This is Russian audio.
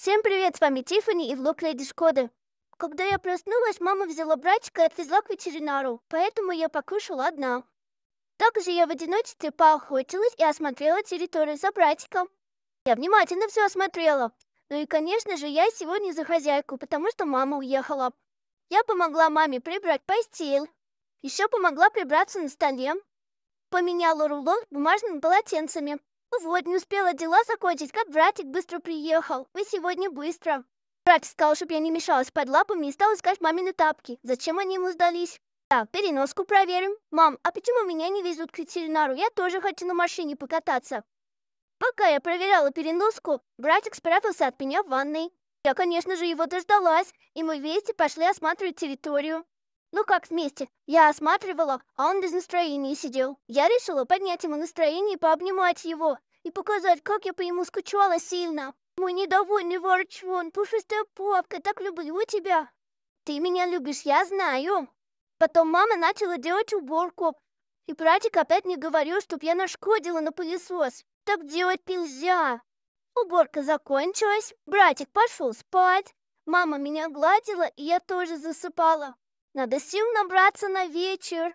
Всем привет, с вами Тиффани и влог Леди Шкода. Когда я проснулась, мама взяла братика и отвезла к ветеринару, поэтому я покушала одна. Также я в одиночестве поохотилась и осмотрела территорию за братиком. Я внимательно все осмотрела. Ну и, конечно же, я сегодня за хозяйку, потому что мама уехала. Я помогла маме прибрать постель. Еще помогла прибраться на столе. Поменяла рулон бумажными полотенцами. Вот, не успела дела закончить, как братик быстро приехал. Вы сегодня быстро. Братик сказал, чтобы я не мешалась под лапами и стал искать мамины тапки. Зачем они ему сдались? Так, переноску проверим. Мам, а почему меня не везут к ветеринару? Я тоже хочу на машине покататься. Пока я проверяла переноску, братик спрятался от меня в ванной. Я, конечно же, его дождалась, и мы вместе пошли осматривать территорию. Ну как вместе? Я осматривала, а он без настроения сидел. Я решила поднять ему настроение и пообнимать его. И показать, как я по ему скучала сильно. Мой недовольный ворчун, пушистая попка, так люблю тебя. Ты меня любишь, я знаю. Потом мама начала делать уборку. И братик опять не говорил, чтоб я нашкодила на пылесос. Так делать нельзя. Уборка закончилась, братик пошел спать. Мама меня гладила, и я тоже засыпала. Надо сил набраться на вечер.